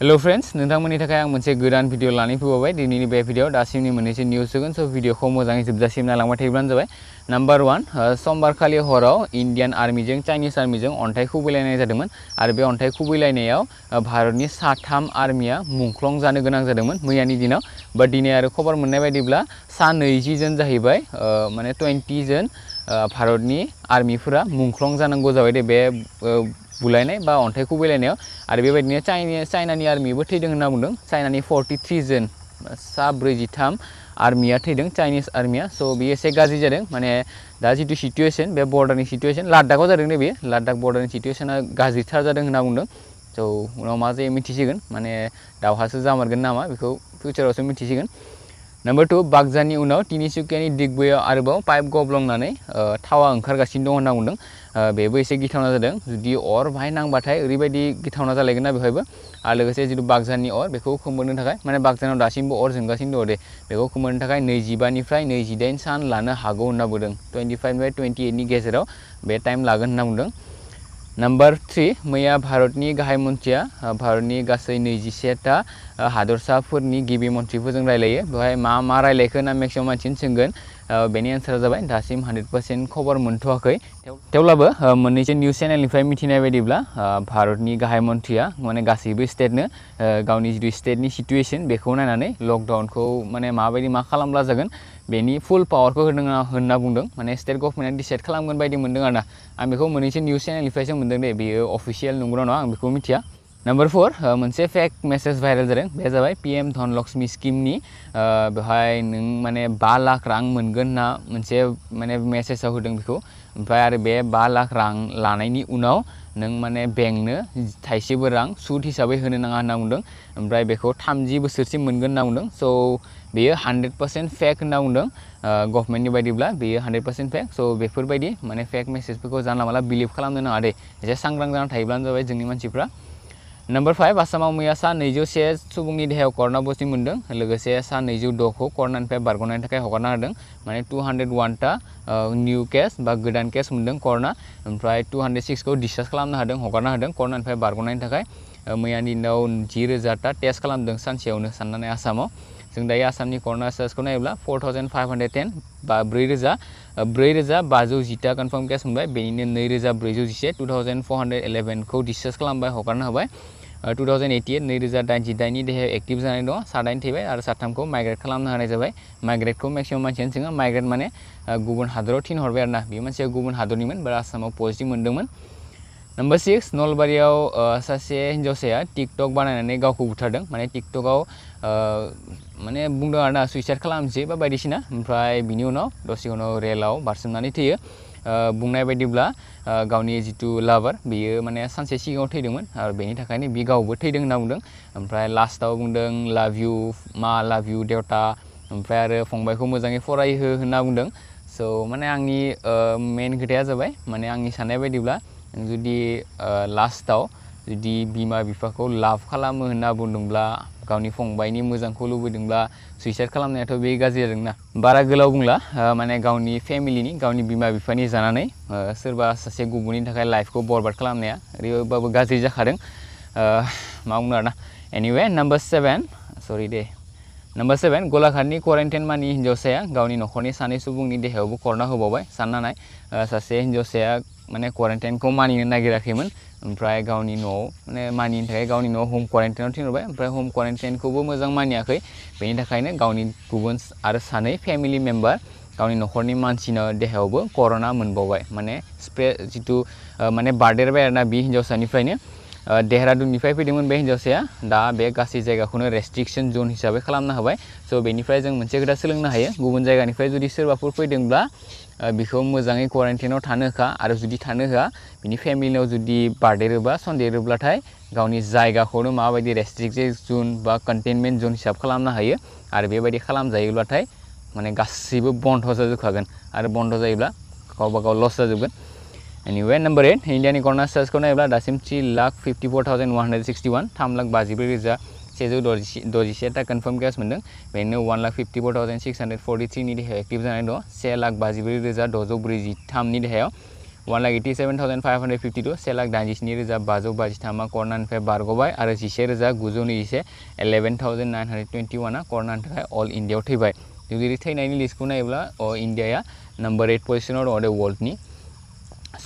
hello friends नोंथांमोननि थाखाय आं भिडियो गोदान भिडिअ लानानै फैबावबाय दिनैनि बे भिडिअआव दासिमनि मोननैसो निउज होगोन स' भिडिअखौ नम्बर वन नालांबाय थायोब्लानो जाबाय नाम्बार वान समबारखालि हराव इन्डियान आर्मिजों चाइनिज आर्मिजों अन्थाइ खुबैलायनाय जादोंमोन आरो बे अन्थाइ खुबैलायनायाव भारतनि साथाम आर्मिया मुंख्लं जानो गोनां जादोंमोन मैयानि दिनाव बा दिनै आरो खबर मैं बायदिब्ला सा जन जाहैबाय माने टुवेन्टिजोन जन भारत मुंख्लं जानांगौ जाबाय दे बे बुलायनाय बा अन्थाइखौ बेलायनायाव आरो बेबायदिनो चाइना चाइनानि आर्मिबो थैदों होनना बुंदों चाइनानि फर्टिथ्रि जोन सा ब्रैजिथाम आर्मिया थैदों चाइनिज आर्मिया स' बेयो एसे गाज्रि जादों माने दा जितु सिटुवेसन बे बर्डारनि सिटुवेसन लाद्दाखआव जादों नै बेयो लाद्दाख बर्डारनि सिटुवेसना गाज्रिथार जादों होनना बुंदों स' उनाव मा जायो मिथिसिगोन माने दावहासो जामारगोन नामा बेखौ फिउचारावसो मिथिसिगोन नम्बर टू बागजानि उनाव तिनिसुकियानि दिगबोयाव आरोबाव पाइप गब्लना थावा ओंखारगासिनो दं होनना बुंदों बेबो एसे गिथावना जादों जुदि अर बाहाय नांबाथाय गिथावना जालायगोन ना बेवहायबो आरो लोगोसे जितु बागजाननि अर बेखौ खोमोरनो थाखाय माने बागजानाव दासिमबो अर जोंगासिनो दं दे बेखौ खोमोरनो थाखाय नैजिबानिफ्राय नैजिदाइन सान लानो हागौ होनना बुंदों टाइम लागोन होनना बुंदों नम्बर थ्री मैया भारतनि गाहाय मन्थ्रिया भारतनि गासै नैजिसेथा हादरसाफोरनि गिबि मन्थ्रिफोरजों रायलायो बेवहाय मा मा रायलायखो होनना मेक्सिमाम मानसिनो सोंगोन बेनि आन्सारा जाबाय दासिम हान्ड्रेड पार्सेन्ट खबर मोनथ'वाखै थेवब्लाबो मोननैसो निउज चेनेलनिफ्राय मिथिनाय बायदिब्ला भारतनि गाहाय मन्थ्रिया माने गासैबो स्टेटनो गावनि जितु स्टेटनि सिटुवेसन बेखौ नायनानै लकडाउन को माबायदि मा खालामब्ला जगह बेनि फुल पावारखौ होदों होनना बुंदों स्टेट गवर्नमेंट डिसाइड खालामगोन बायदि मोन्दों आरो ना निूज बेखौ गुन्दों दे बेयो अफिसियेल नंगौना नङा आं बेखौ मिथिया नम्बर फोर मुझे फेक मेसेज भाइरेल जादों बे जाबाय पी एम धन लक्ष्मी स्कीम बेवहाय माने बा लाख रंग मनगन ना मोनसे माने मेसेज होदों बे बा लाख रंग लाने उनाव नों माने बेंकनो थाइसेबो रां सुद हिसाबै होनो नाङा होनना बुंदों ओमफ्राय बेखौ थामजि बोसोरसिम मोनगोन होनना बुंदों स' बेयो फेक होनना बुद्ध गवर्नमेंट बायदिब्ला बेयो पार्सेंट पार्सेन्ट फेक स' बेफोरबायदि माने फेक मेसेजफोरखौ जानला माला बिलिभ खालामनो दे एसे जाना थे जो जोंनि मानसिफ्रा नम्बर फाइव आसामाव मैया सा नैजौ से सुबुंनि देहायाव कर'ना बसि मोनदों लोगोसे सा नैजौ द'खौ कर'नानिफ्राय बारग'नायनि थाखाय हगारना होदों माने टू हान्ड्रेड वानता निउ केस बा गोदान केस मोनदों कर'ना ओमफ्राय टु हान्ड्रेड सिक्सखौ डिसचार्ज खालामनो हादों हगारना होदों कर'नानिफ्राय बारग'नायनि थाखाय मैयानि दिनाव जि टेस्ट खालामदों सानसेयावनो साननानै आसामाव जों दायो आसामनि कर'ना स्टार्सखौ नायोब्ला four thousand five hundred ten बा ब्रै रजा ब्रै रोजा बाजौ जिथा कनफार्म केस मोनबाय बेनिनो नैरोजा ब्रैजौ जिसे टु थावजेन्ड फर हान्ड्रेड इलेभेनखौ डिसचार्ज खालामबाय हगारना होबाय टु थावजेन्ड एइटि एट नैरोजा दाइनजिदाइननि देहायाव एक्टिभ जानानै दङ सादाइन थैबाय आरो साथामखौ माइग्रेट खालामनो होनाय जाबाय माइग्रेटखौ मेक्सिमाम मानसियानो सोङो माइग्रेट माने गुबुन हादराव थिनहरबाय आरो ना बे मानसिया गुबुन हादरनिमोन बा आसामाव पजिटिभ मोन्दोंमोन नाम्बार सिक्स नलबारियाव सासे हिन्जावसाया टिकटक बानायनानै गावखौ बुथारदों माने टिकटकआव माने बुंदों आरोना सुइसाइड खालामसै बा बायदिसिना ओमफ्राय बिनि उनाव दसे उनाव रेलाव बारसोमनानै थैयो बुंनाय बायदिब्ला गावनि जितु लाभार बियो माने सानसे सिगाङाव थैदोंमोन आरो बेनि थाखायनो बि गावबो थैदों होनना बुंदों ओमफ्राय लास्टआव बुंदों लाभ इउ मा लाभ इउ देवता ओमफ्राय आरो फंबायखौ मोजाङै फरायहो होनना बुंदों स' माने आंनि मेन खोथाया जाबाय माने आंनि साननाय बायदिब्ला जुदि लास्टआव जुदि बिमा बिफाखौ लाभ खालामो होनना बुंदोंब्ला गावनि फंबायनि मोजांखौ लुबैदोंब्ला सुइसाइड खालामनायाथ' बे गाज्रि आरोना बारा गोलाव बुंला माने गावनि फेमिलिनि गावनि बिमा बिफानि जानानै सोरबा सासे गुबुननि थाखाय लाइफखौ बरबाद खालामनाया ओरैबाबो गाज्रि जाखादों मा बुंनो आरोना anyway number seven sorry the number seven गलाघाटनि क्वारेन्टाइन मानि हिन्जावसाया गावनि न'खरनि सानै सुबुंनि देहायावबो करना होबावबाय सानना सासे हिन्जावसाया माने क्वारेन्टाइनखौ मानिनो नागिराखैमोन ओमफ्राय गावनि न'आव माने मानिनो थाखाय गावनि न'आव हम क्वारेन्टाइनाव थिनहरबाय ओमफ्राय हम क्वारेन्टाइनखौबो मोजां मानियाखै बेनि थाखायनो गावनि गुबुन आरो सानै फेमिलि मेम्बार गावनि न'खरनि मानसिनो देहायावबो कर'ना मोनबावबाय माने स्प्रे जितु माने बारदेरबाय आरोना बे हिन्जावसानिफ्रायनो देहरादुननिफ्राय फैदोंमोन बे हिन्जावसाया दा बे गासै जायगाखौनो रेस्ट्रिकसन जन हिसाबै खालामना होबाय स' बेनिफ्राय जों मोनसे खोथा सोलोंनो हायो गुबुन जायगानिफ्राय जुदि सोरबाफोर फैदोंब्ला बिखौ मोजाङै क्वारेन्टाइनाव थानो होखा आरो जुदि थानो होआ बिनि फेमिलिनाव जुदि बारदेरोबा सन्देरोब्लाथाय गावनि जायगाखौनो माबायदि रेस्ट्रिक्टेड जन बा जन हिसाब खालामनो हायो आरो बेबायदि खालामजायोब्लाथाय माने गासैबो बन्ध' जाजोबखागोन आरो बन्ध' जायोब्ला गावबा गाव लस जाजोबगोन anyway number 8 indian economist search karna ebla dasim 3,54,161 tham lakh 54 roja सेजौ दजि दजिसेता कन्फर्म केस मोनदों बेनो one lakh fifty four thousand six hundred फर्टिथ्रिनि देहायाव एक्टिभ जानानै दं से लाख बाजिब्रै रोजा द'जौ ब्रैजिथामनि देहायाव one lakh eighty seven thousand five hundred fifty two से लाख दाइनजिस्नि रोजा बाजौ बाजिथामा कर'नानिफ्राय बारग'बाय आरो जिसे रोजा गुजौ नैजिसे eleven thousand nine hundred twenty वाना कर'नानि थाखाय अल इन्डियायाव थैबाय जुदि थैनायनि लिस्टखौ नायोब्ला अ इन्डियाया नाम्बार एइट पजिसनाव दङ वर्ल्डनि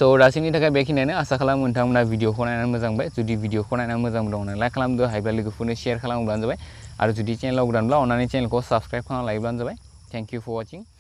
सो दासिमनि थाखाय बेखिनियानो आसा खालामो नोंथांमोना भिडिअखौ नायनानै मोजां मोनबाय जुदि भिडिअखौ नायनानै मोजां मोनदों नालाय लाइक खालामदो हायोब्ला लोगोफोरनो सेयार खालामब्लानो जाबाय आरो जुदि चेनेलाव गोदानब्ला अननानै चेनेलखौ साबसक्राइब खालामना लायोब्लानो जाबाय थेंक इउ फर वाचिं